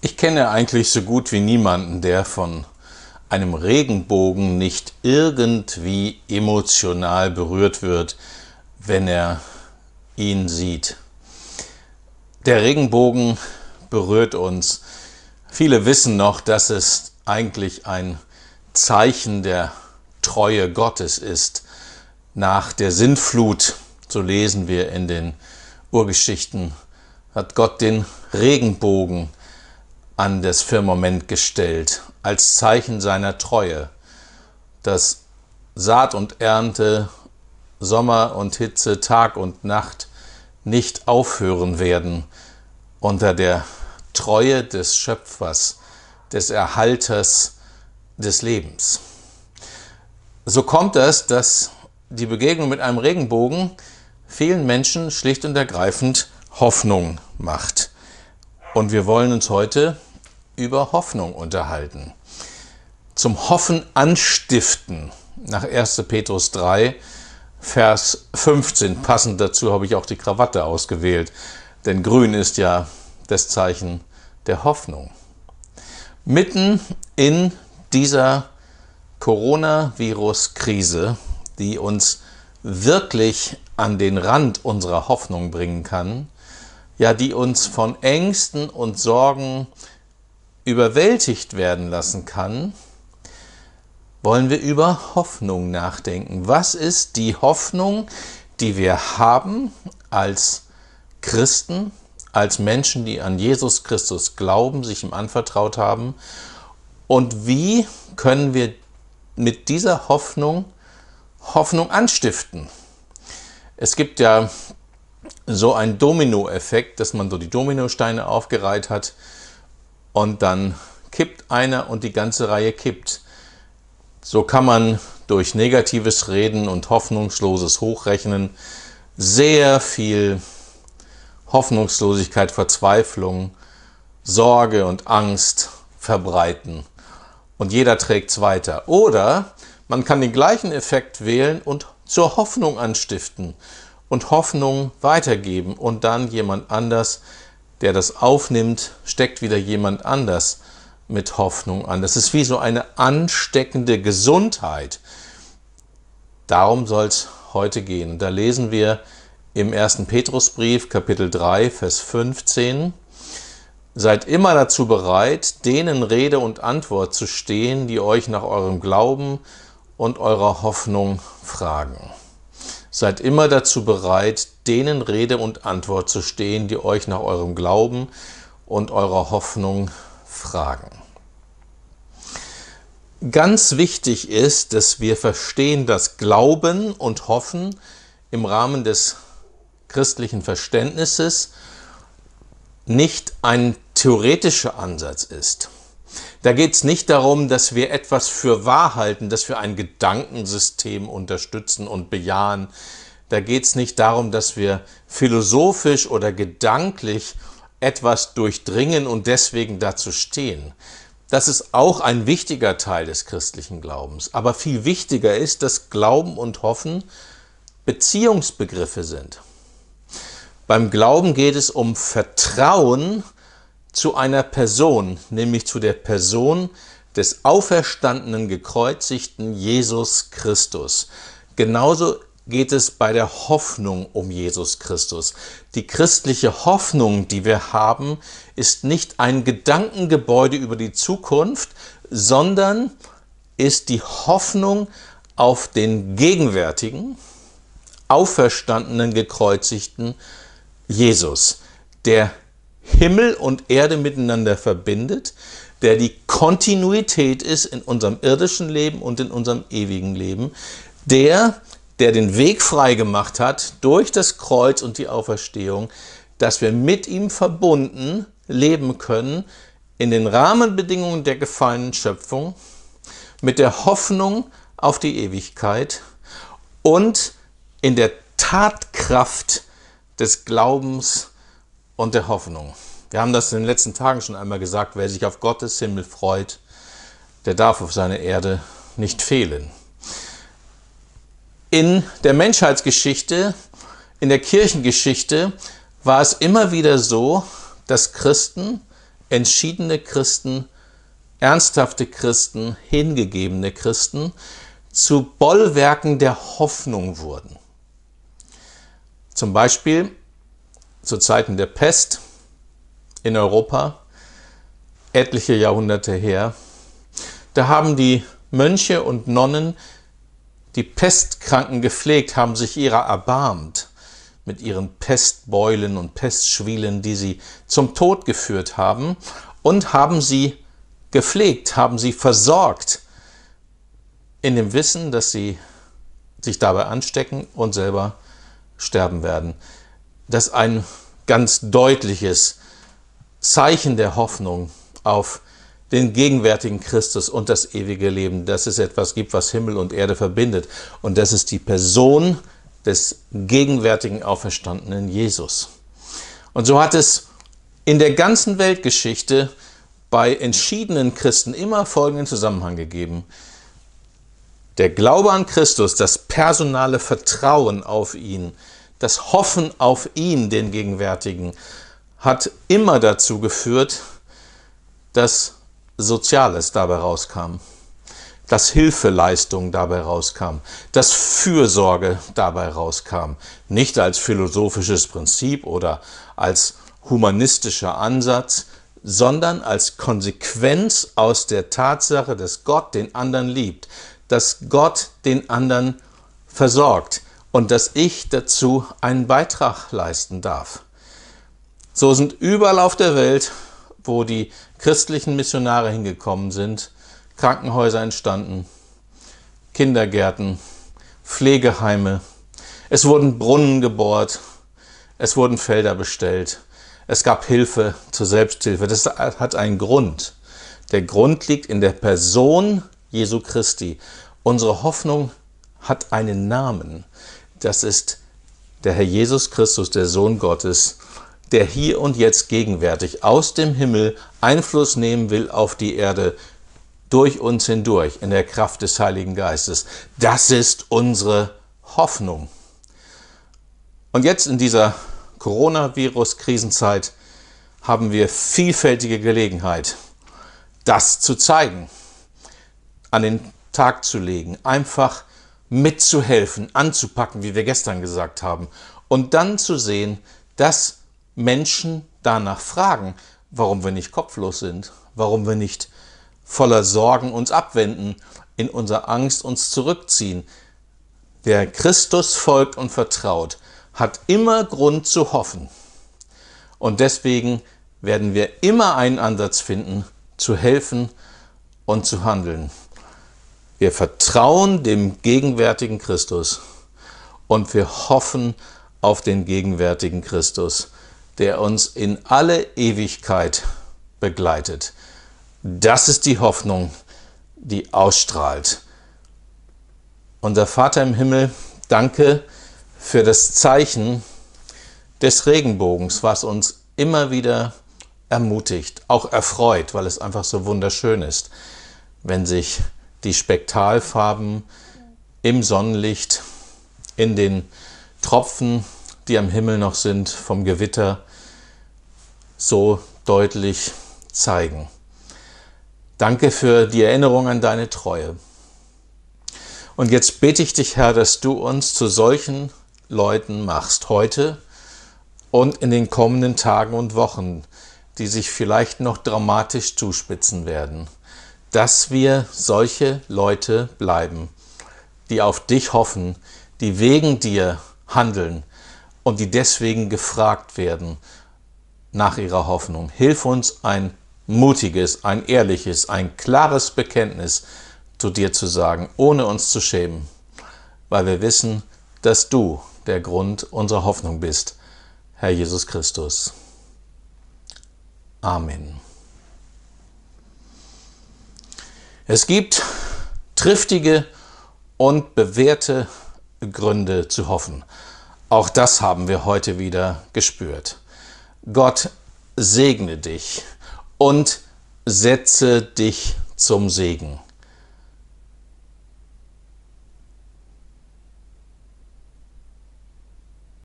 Ich kenne eigentlich so gut wie niemanden, der von einem Regenbogen nicht irgendwie emotional berührt wird, wenn er ihn sieht. Der Regenbogen berührt uns. Viele wissen noch, dass es eigentlich ein Zeichen der Treue Gottes ist. Nach der Sintflut, so lesen wir in den Urgeschichten, hat Gott den Regenbogen an das Firmament gestellt, als Zeichen seiner Treue, dass Saat und Ernte, Sommer und Hitze, Tag und Nacht nicht aufhören werden unter der Treue des Schöpfers, des Erhalters des Lebens. So kommt es, dass die Begegnung mit einem Regenbogen vielen Menschen schlicht und ergreifend Hoffnung macht. Und wir wollen uns heute über Hoffnung unterhalten. Zum Hoffen anstiften nach 1. Petrus 3, Vers 15. Passend dazu habe ich auch die Krawatte ausgewählt, denn grün ist ja das Zeichen der Hoffnung. Mitten in dieser Coronavirus-Krise, die uns wirklich an den Rand unserer Hoffnung bringen kann, ja, die uns von Ängsten und Sorgen überwältigt werden lassen kann, wollen wir über Hoffnung nachdenken. Was ist die Hoffnung, die wir haben als Christen, als Menschen, die an Jesus Christus glauben, sich ihm anvertraut haben? Und wie können wir mit dieser Hoffnung Hoffnung anstiften? Es gibt ja so einen Dominoeffekt, dass man so die Dominosteine aufgereiht hat und dann kippt einer und die ganze Reihe kippt. So kann man durch negatives Reden und hoffnungsloses Hochrechnen sehr viel Hoffnungslosigkeit, Verzweiflung, Sorge und Angst verbreiten. Und jeder trägt es weiter. Oder man kann den gleichen Effekt wählen und zur Hoffnung anstiften und Hoffnung weitergeben und dann jemand anders der das aufnimmt, steckt wieder jemand anders mit Hoffnung an. Das ist wie so eine ansteckende Gesundheit. Darum soll es heute gehen. da lesen wir im ersten Petrusbrief, Kapitel 3, Vers 15. Seid immer dazu bereit, denen Rede und Antwort zu stehen, die euch nach eurem Glauben und eurer Hoffnung fragen. Seid immer dazu bereit, denen Rede und Antwort zu stehen, die euch nach eurem Glauben und eurer Hoffnung fragen. Ganz wichtig ist, dass wir verstehen, dass Glauben und Hoffen im Rahmen des christlichen Verständnisses nicht ein theoretischer Ansatz ist. Da geht es nicht darum, dass wir etwas für wahr halten, dass wir ein Gedankensystem unterstützen und bejahen, da geht es nicht darum, dass wir philosophisch oder gedanklich etwas durchdringen und deswegen dazu stehen. Das ist auch ein wichtiger Teil des christlichen Glaubens. Aber viel wichtiger ist, dass Glauben und Hoffen Beziehungsbegriffe sind. Beim Glauben geht es um Vertrauen zu einer Person, nämlich zu der Person des auferstandenen, gekreuzigten Jesus Christus. Genauso geht es bei der Hoffnung um Jesus Christus. Die christliche Hoffnung, die wir haben, ist nicht ein Gedankengebäude über die Zukunft, sondern ist die Hoffnung auf den gegenwärtigen, auferstandenen, gekreuzigten Jesus, der Himmel und Erde miteinander verbindet, der die Kontinuität ist in unserem irdischen Leben und in unserem ewigen Leben, der der den Weg frei gemacht hat durch das Kreuz und die Auferstehung, dass wir mit ihm verbunden leben können in den Rahmenbedingungen der gefallenen Schöpfung, mit der Hoffnung auf die Ewigkeit und in der Tatkraft des Glaubens und der Hoffnung. Wir haben das in den letzten Tagen schon einmal gesagt, wer sich auf Gottes Himmel freut, der darf auf seine Erde nicht fehlen in der Menschheitsgeschichte, in der Kirchengeschichte war es immer wieder so, dass Christen, entschiedene Christen, ernsthafte Christen, hingegebene Christen zu Bollwerken der Hoffnung wurden. Zum Beispiel zu Zeiten der Pest in Europa, etliche Jahrhunderte her, da haben die Mönche und Nonnen die Pestkranken gepflegt haben sich ihrer erbarmt mit ihren Pestbeulen und Pestschwielen, die sie zum Tod geführt haben, und haben sie gepflegt, haben sie versorgt, in dem Wissen, dass sie sich dabei anstecken und selber sterben werden. Das ist ein ganz deutliches Zeichen der Hoffnung auf die den gegenwärtigen Christus und das ewige Leben, dass es etwas gibt, was Himmel und Erde verbindet. Und das ist die Person des gegenwärtigen auferstandenen Jesus. Und so hat es in der ganzen Weltgeschichte bei entschiedenen Christen immer folgenden Zusammenhang gegeben. Der Glaube an Christus, das personale Vertrauen auf ihn, das Hoffen auf ihn, den Gegenwärtigen, hat immer dazu geführt, dass Soziales dabei rauskam, dass Hilfeleistung dabei rauskam, dass Fürsorge dabei rauskam, nicht als philosophisches Prinzip oder als humanistischer Ansatz, sondern als Konsequenz aus der Tatsache, dass Gott den anderen liebt, dass Gott den anderen versorgt und dass ich dazu einen Beitrag leisten darf. So sind überall auf der Welt, wo die christlichen Missionare hingekommen sind, Krankenhäuser entstanden, Kindergärten, Pflegeheime, es wurden Brunnen gebohrt, es wurden Felder bestellt, es gab Hilfe zur Selbsthilfe. Das hat einen Grund. Der Grund liegt in der Person Jesu Christi. Unsere Hoffnung hat einen Namen. Das ist der Herr Jesus Christus, der Sohn Gottes, der hier und jetzt gegenwärtig aus dem Himmel Einfluss nehmen will auf die Erde, durch uns hindurch, in der Kraft des Heiligen Geistes. Das ist unsere Hoffnung. Und jetzt in dieser Coronavirus-Krisenzeit haben wir vielfältige Gelegenheit, das zu zeigen, an den Tag zu legen, einfach mitzuhelfen, anzupacken, wie wir gestern gesagt haben, und dann zu sehen, dass Menschen danach fragen, warum wir nicht kopflos sind, warum wir nicht voller Sorgen uns abwenden, in unserer Angst uns zurückziehen. Wer Christus folgt und vertraut, hat immer Grund zu hoffen. Und deswegen werden wir immer einen Ansatz finden, zu helfen und zu handeln. Wir vertrauen dem gegenwärtigen Christus und wir hoffen auf den gegenwärtigen Christus der uns in alle Ewigkeit begleitet. Das ist die Hoffnung, die ausstrahlt. Unser Vater im Himmel, danke für das Zeichen des Regenbogens, was uns immer wieder ermutigt, auch erfreut, weil es einfach so wunderschön ist, wenn sich die Spektralfarben im Sonnenlicht, in den Tropfen die am Himmel noch sind, vom Gewitter so deutlich zeigen. Danke für die Erinnerung an deine Treue. Und jetzt bete ich dich, Herr, dass du uns zu solchen Leuten machst, heute und in den kommenden Tagen und Wochen, die sich vielleicht noch dramatisch zuspitzen werden, dass wir solche Leute bleiben, die auf dich hoffen, die wegen dir handeln und die deswegen gefragt werden nach ihrer Hoffnung. Hilf uns ein mutiges, ein ehrliches, ein klares Bekenntnis zu dir zu sagen, ohne uns zu schämen, weil wir wissen, dass du der Grund unserer Hoffnung bist, Herr Jesus Christus. Amen. Es gibt triftige und bewährte Gründe zu hoffen. Auch das haben wir heute wieder gespürt. Gott segne dich und setze dich zum Segen.